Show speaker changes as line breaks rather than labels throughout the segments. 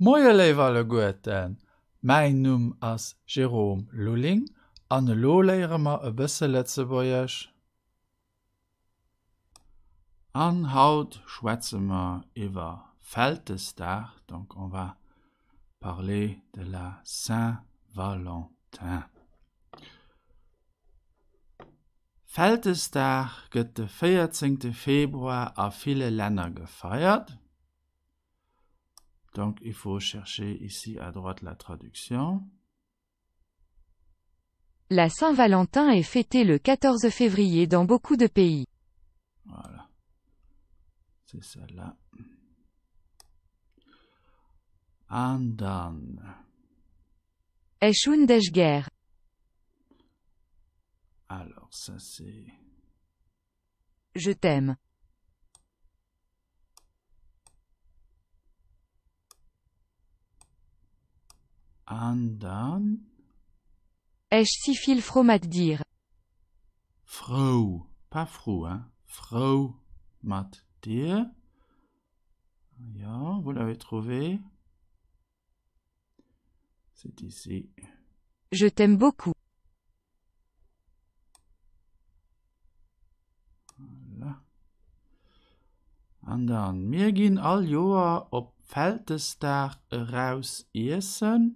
Moierléwalle goeten, Mein Numm ass Jerome Luling an e Loléremer e bësse letze beiierch. An haut Schwezemer iwwer Fältes Dach, donc on war parlé de la Saint Valentin. Fältes Dach gëtt de 14. Februar a file Länner gefeiert. Donc, il faut chercher ici à droite la traduction.
La Saint-Valentin est fêtée le 14 février dans beaucoup de pays.
Voilà. C'est celle-là. Andan.
Eshundeshger.
Alors, ça c'est...
Je t'aime.
anderen.
Esch si fille fromat dire.
Frou, pas froh, hein. frou mat dir. Ja, vous l'avez trouvé. C'est ici.
Je t'aime beaucoup.
Voilà. Andern, mir gehen all Jahr ob Feldestag raus essen.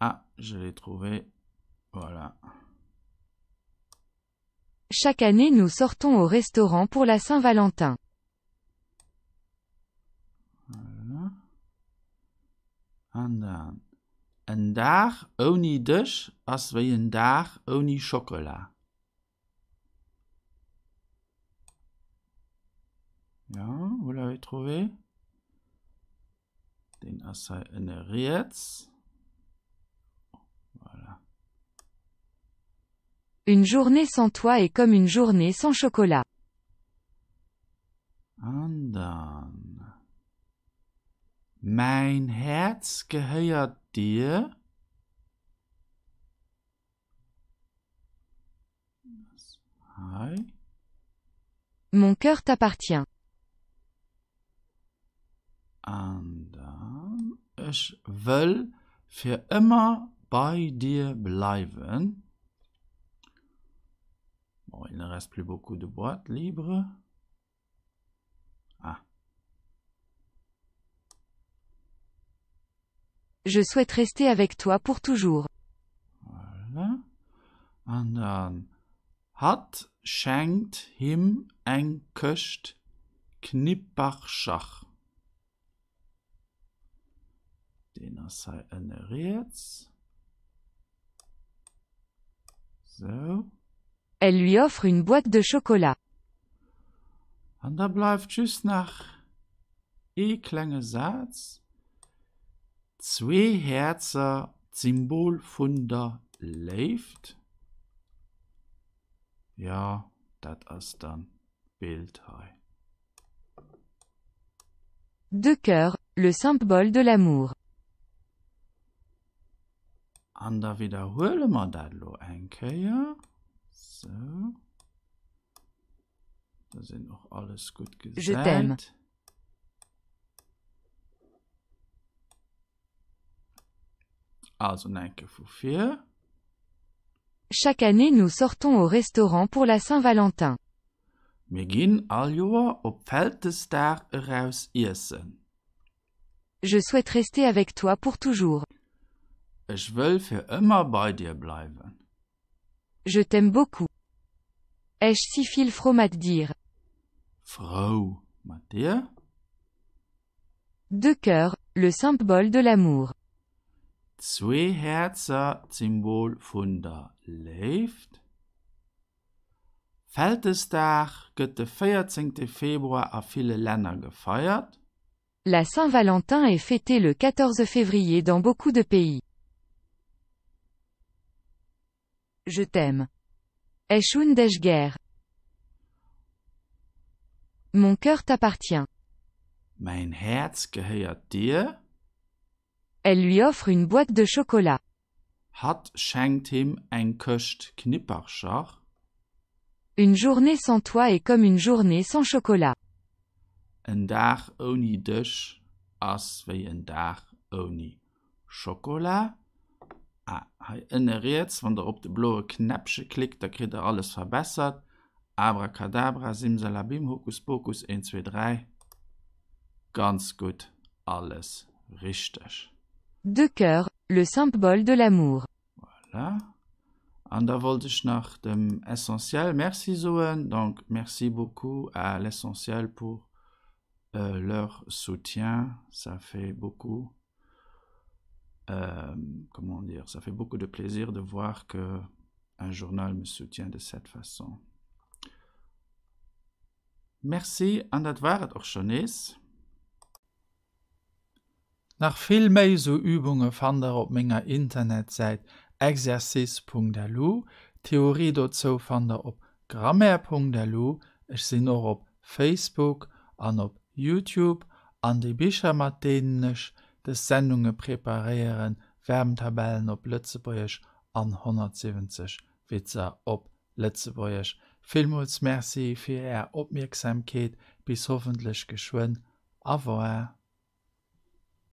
Ah, je l'ai trouvé. Voilà.
Chaque année, nous sortons au restaurant pour la Saint-Valentin.
Voilà. En dan. un dag only dus als we een dag only chocola. Ja, vous l'avez trouvé? Den Assai
Une journée sans toi est comme une journée sans chocolat.
Andan. Mein Herz gehört dir.
Mon cœur t'appartient.
Andan. Ich will für immer bei dir bleiben. Bon, il ne reste plus beaucoup de boîtes libres.
Ah. Je souhaite rester avec toi pour toujours. Voilà.
Und dann hat schenkt ihm ein Köst Knipperschach. Den er sei ernährt. So.
Elle lui offre une boîte de chocolat. Und da bleibt nach
E-Klange Satz. Zwei Herzer Symbol von der Leift. Ja, das ist dann Bild.
Deux cœurs, le symbole de l'amour.
Ander wiederholen wir das ein, ja? So. Da sind auch alles gut gesagt. Je t'aime. Also, danke vier.
Chaque année, nous sortons au restaurant pour la Saint-Valentin.
Wir gehen all Jahr op Feldestag raus essen.
Je souhaite rester avec toi pour toujours.
Ich will für immer bei dir bleiben.
Je t'aime beaucoup. Esch si viel Frau te dir.
Frau
Deux cœurs, le symbole de l'amour.
Zwei Herzen, Symbol von der Lebt. Feldestag wird der 14. Februar à viele
Länder gefeiert. La Saint-Valentin est fêtée le 14 février dans beaucoup de pays. Je t'aime. Mon cœur t'appartient.
Mein Herz gehört dir.
Elle lui offre une boîte de chocolat.
Hat schenkt ihm ein Köst Knipperschach.
Une journée sans toi est comme une journée sans chocolat.
Ein Tag ohne dich, als wie ein Tag ohne Schokolade. Ah, ënneriert, wann der op de bloe knäpsche klick, der krit er alles verbessert. Abra Kadabra Simsalabim Hokus Pokus 123 ganz gut alles richtig.
De cœur, le symbole de l'amour. Voilà.
An da wollte ich nach dem Essentiel merci soen, donc merci beaucoup à l'essentiel pour euh, leur soutien, ça fait beaucoup. euh, comment dire, ça fait beaucoup de plaisir de voir que un journal me soutient de cette façon. Merci aan dat Nach viel mehr so Übungen von der auf meiner Internetseite exercice.lu, Theorie dazu fand ihr er auf grammair.lu, ich sind auch auf Facebook, und auf YouTube, an die Bücher, mit denen ich des Sendungen preparieren Wärmtabellen op Lützeburgch an 170 Witzer op Lettzeburgch. Villmuts Merci für Ihre Aufmerksamkeit, bis hoffentlich geschwind, au revoir.